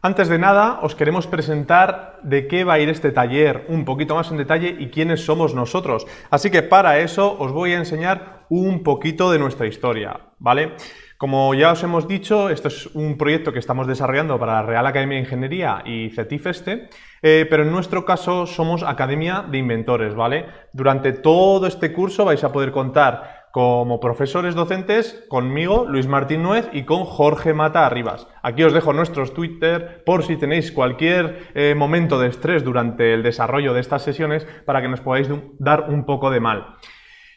Antes de nada, os queremos presentar de qué va a ir este taller un poquito más en detalle y quiénes somos nosotros. Así que para eso os voy a enseñar un poquito de nuestra historia, ¿vale? Como ya os hemos dicho, esto es un proyecto que estamos desarrollando para la Real Academia de Ingeniería y CETIF este, eh, pero en nuestro caso somos Academia de Inventores, ¿vale? Durante todo este curso vais a poder contar como profesores docentes, conmigo, Luis Martín Nuez, y con Jorge Mata Arribas. Aquí os dejo nuestros Twitter por si tenéis cualquier eh, momento de estrés durante el desarrollo de estas sesiones para que nos podáis dar un poco de mal.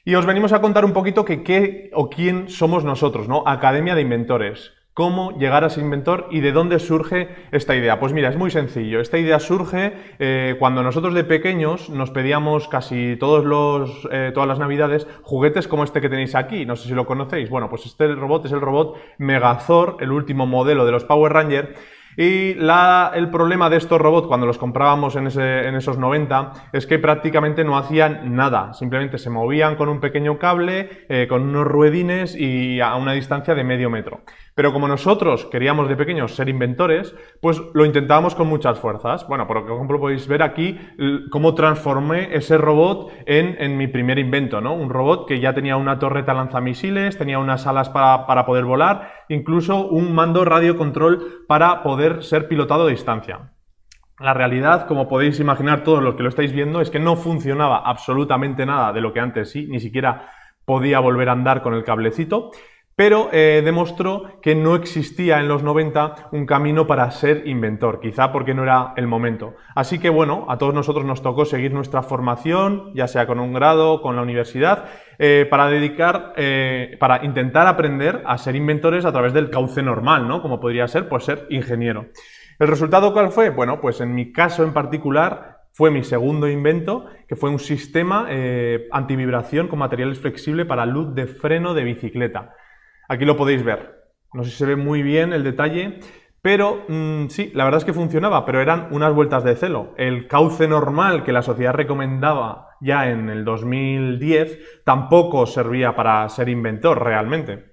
Y os venimos a contar un poquito que qué o quién somos nosotros, ¿no? Academia de Inventores. ¿Cómo llegar a su inventor y de dónde surge esta idea? Pues mira, es muy sencillo. Esta idea surge eh, cuando nosotros de pequeños nos pedíamos casi todos los, eh, todas las navidades juguetes como este que tenéis aquí. No sé si lo conocéis. Bueno, pues este robot es el robot Megazord, el último modelo de los Power Rangers y el problema de estos robots cuando los comprábamos en, esos 90 es que prácticamente no hacían nada, simplemente se movían con un pequeño cable, eh, con unos ruedines y a una distancia de medio metro. Pero como nosotros queríamos de pequeños ser inventores, pues lo intentábamos con muchas fuerzas. Bueno, por ejemplo podéis ver aquí cómo transformé ese robot en, mi primer invento, ¿no? Un robot que ya tenía una torreta lanzamisiles, tenía unas alas para, para poder volar, incluso un mando radio control para poder ser pilotado a distancia. La realidad, como podéis imaginar todos los que lo estáis viendo, es que no funcionaba absolutamente nada de lo que antes sí, ni siquiera podía volver a andar con el cablecito pero eh, demostró que no existía en los 90 un camino para ser inventor, quizá porque no era el momento. Así que bueno, a todos nosotros nos tocó seguir nuestra formación, ya sea con un grado, con la universidad, eh, para dedicar, eh, para intentar aprender a ser inventores a través del cauce normal, ¿no? Como podría ser, pues ser ingeniero. ¿El resultado cuál fue? Bueno, pues en mi caso en particular, fue mi segundo invento, que fue un sistema eh, antivibración con materiales flexibles para luz de freno de bicicleta. Aquí lo podéis ver. No sé si se ve muy bien el detalle, pero mm, sí, la verdad es que funcionaba, pero eran unas vueltas de celo. El cauce normal que la sociedad recomendaba ya en el 2010 tampoco servía para ser inventor realmente.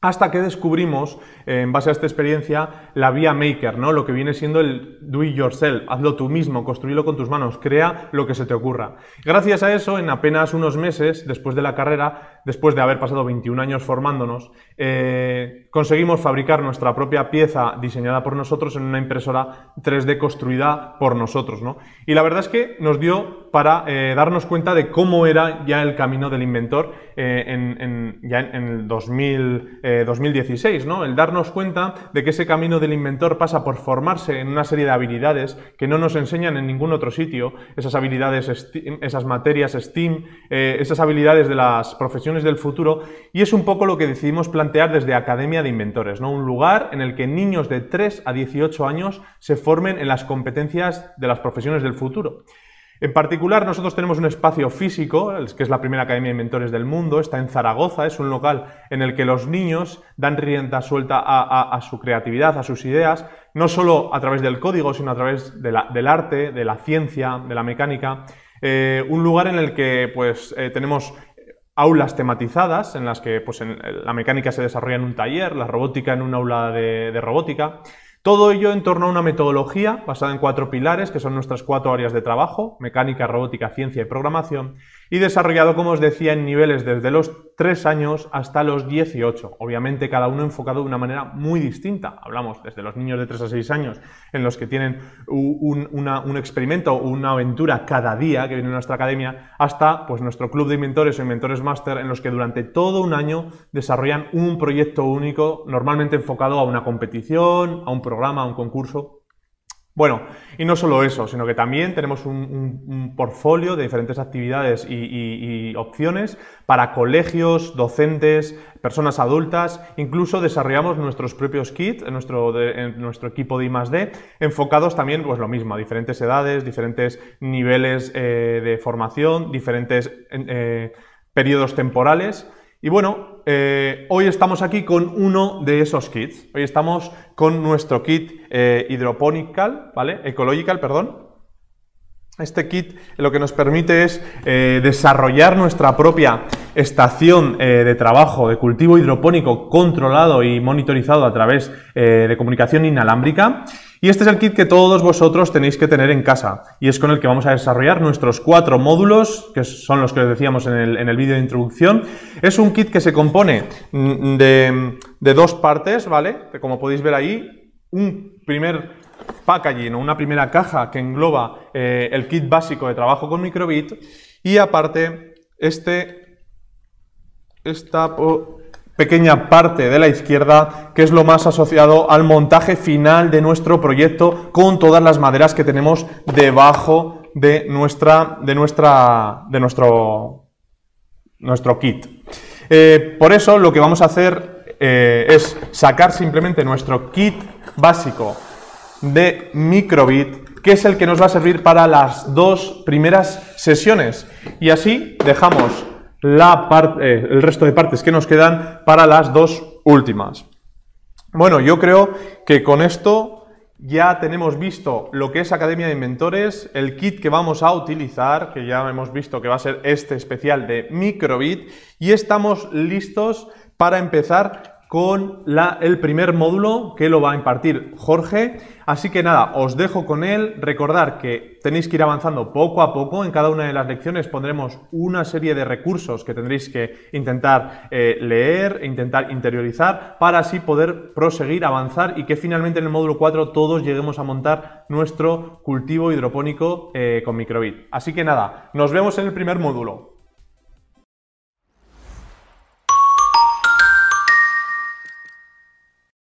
Hasta que descubrimos, eh, en base a esta experiencia, la vía maker, ¿no? Lo que viene siendo el do it yourself, hazlo tú mismo, construílo con tus manos, crea lo que se te ocurra. Gracias a eso, en apenas unos meses, después de la carrera, después de haber pasado 21 años formándonos, eh, conseguimos fabricar nuestra propia pieza diseñada por nosotros en una impresora 3D construida por nosotros. ¿no? Y la verdad es que nos dio para eh, darnos cuenta de cómo era ya el camino del inventor eh, en, ya en, el 2000, 2016, ¿no? el darnos cuenta de que ese camino del inventor pasa por formarse en una serie de habilidades que no nos enseñan en ningún otro sitio, esas habilidades, esas materias STEAM, esas habilidades de las profesiones del futuro y es un poco lo que decidimos plantear desde Academia de Inventores, ¿no? un lugar en el que niños de 3 a 18 años se formen en las competencias de las profesiones del futuro. En particular, nosotros tenemos un espacio físico, que es la primera Academia de Inventores del mundo, está en Zaragoza, es un local en el que los niños dan rienda suelta a, su creatividad, a sus ideas, no solo a través del código, sino a través del arte, de la ciencia, de la mecánica. Eh, un lugar en el que pues, eh, tenemos aulas tematizadas en las que pues, la mecánica se desarrolla en un taller, la robótica en un aula de, robótica. Todo ello en torno a una metodología basada en cuatro pilares, que son nuestras cuatro áreas de trabajo, mecánica, robótica, ciencia y programación, y desarrollado, como os decía, en niveles desde los 3 años hasta los 18. Obviamente cada uno enfocado de una manera muy distinta. Hablamos desde los niños de 3 a 6 años, en los que tienen un, experimento o una aventura cada día que viene a nuestra academia, hasta pues, nuestro club de inventores o inventores máster, en los que durante todo un año desarrollan un proyecto único, normalmente enfocado a una competición, a un programa, a un concurso, bueno, y no solo eso, sino que también tenemos un, portfolio de diferentes actividades y, opciones para colegios, docentes, personas adultas, incluso desarrollamos nuestros propios kits, nuestro, nuestro equipo de I+.D., enfocados también, pues lo mismo, a diferentes edades, diferentes niveles eh, de formación, diferentes eh, periodos temporales, y bueno, eh, hoy estamos aquí con uno de esos kits. Hoy estamos con nuestro kit eh, hidroponical, ¿vale? Ecological, perdón. Este kit lo que nos permite es eh, desarrollar nuestra propia estación eh, de trabajo de cultivo hidropónico controlado y monitorizado a través de comunicación inalámbrica y este es el kit que todos vosotros tenéis que tener en casa y es con el que vamos a desarrollar nuestros cuatro módulos, que son los que os decíamos en el, vídeo de introducción. Es un kit que se compone mm, de, dos partes, ¿vale? Que como podéis ver ahí, un primer packaging o una primera caja que engloba eh, el kit básico de trabajo con microbit y aparte este esta pequeña parte de la izquierda, que es lo más asociado al montaje final de nuestro proyecto con todas las maderas que tenemos debajo de nuestra de nuestra de nuestro nuestro kit. Eh, por eso lo que vamos a hacer eh, es sacar simplemente nuestro kit básico de microbit, que es el que nos va a servir para las dos primeras sesiones. Y así dejamos la parte, eh, el resto de partes que nos quedan para las dos últimas. Bueno, yo creo que con esto ya tenemos visto lo que es Academia de Inventores, el kit que vamos a utilizar, que ya hemos visto que va a ser este especial de Microbit, y estamos listos para empezar con el primer módulo que lo va a impartir Jorge. Así que nada, os dejo con él. Recordar que tenéis que ir avanzando poco a poco. En cada una de las lecciones pondremos una serie de recursos que tendréis que intentar eh, leer e intentar interiorizar para así poder proseguir, avanzar y que finalmente en el módulo 4 todos lleguemos a montar nuestro cultivo hidropónico eh, con microbit. Así que nada, nos vemos en el primer módulo.